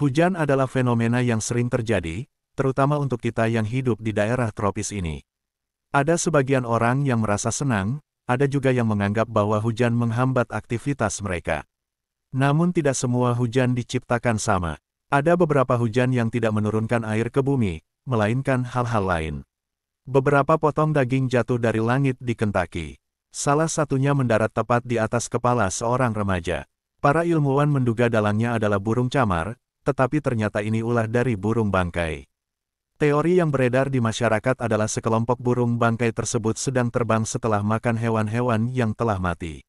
Hujan adalah fenomena yang sering terjadi, terutama untuk kita yang hidup di daerah tropis ini. Ada sebagian orang yang merasa senang, ada juga yang menganggap bahwa hujan menghambat aktivitas mereka. Namun tidak semua hujan diciptakan sama. Ada beberapa hujan yang tidak menurunkan air ke bumi, melainkan hal-hal lain. Beberapa potong daging jatuh dari langit di Kentucky. Salah satunya mendarat tepat di atas kepala seorang remaja. Para ilmuwan menduga dalangnya adalah burung camar, tetapi ternyata ini ulah dari burung bangkai. Teori yang beredar di masyarakat adalah sekelompok burung bangkai tersebut sedang terbang setelah makan hewan-hewan yang telah mati.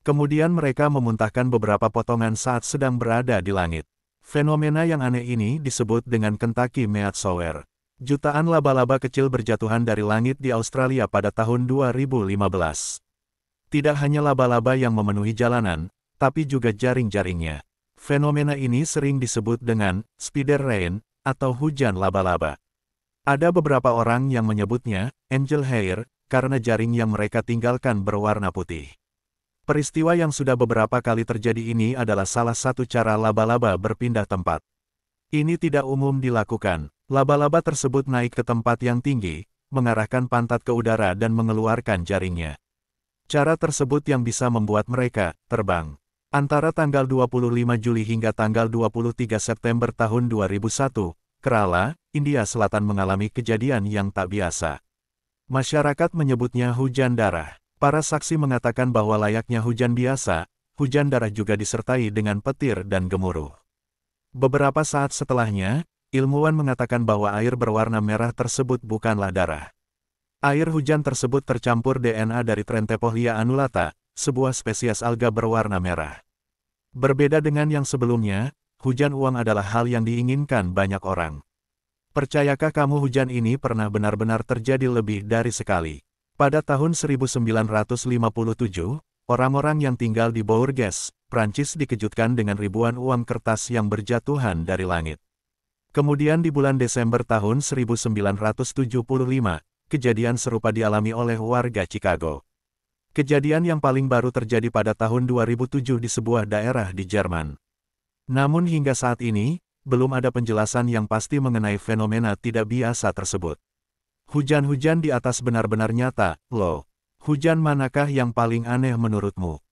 Kemudian mereka memuntahkan beberapa potongan saat sedang berada di langit. Fenomena yang aneh ini disebut dengan Kentucky Meat Sower. Jutaan laba-laba kecil berjatuhan dari langit di Australia pada tahun 2015. Tidak hanya laba-laba yang memenuhi jalanan, tapi juga jaring-jaringnya. Fenomena ini sering disebut dengan spider rain atau hujan laba-laba. Ada beberapa orang yang menyebutnya angel hair karena jaring yang mereka tinggalkan berwarna putih. Peristiwa yang sudah beberapa kali terjadi ini adalah salah satu cara laba-laba berpindah tempat. Ini tidak umum dilakukan. Laba-laba tersebut naik ke tempat yang tinggi, mengarahkan pantat ke udara dan mengeluarkan jaringnya. Cara tersebut yang bisa membuat mereka terbang. Antara tanggal 25 Juli hingga tanggal 23 September tahun 2001, Kerala, India Selatan mengalami kejadian yang tak biasa. Masyarakat menyebutnya hujan darah. Para saksi mengatakan bahwa layaknya hujan biasa, hujan darah juga disertai dengan petir dan gemuruh. Beberapa saat setelahnya, ilmuwan mengatakan bahwa air berwarna merah tersebut bukanlah darah. Air hujan tersebut tercampur DNA dari Trentepohlia anulata sebuah spesies alga berwarna merah. Berbeda dengan yang sebelumnya, hujan uang adalah hal yang diinginkan banyak orang. Percayakah kamu hujan ini pernah benar-benar terjadi lebih dari sekali? Pada tahun 1957, orang-orang yang tinggal di Bourges, Prancis dikejutkan dengan ribuan uang kertas yang berjatuhan dari langit. Kemudian di bulan Desember tahun 1975, kejadian serupa dialami oleh warga Chicago. Kejadian yang paling baru terjadi pada tahun 2007 di sebuah daerah di Jerman. Namun hingga saat ini, belum ada penjelasan yang pasti mengenai fenomena tidak biasa tersebut. Hujan-hujan di atas benar-benar nyata, loh. Hujan manakah yang paling aneh menurutmu?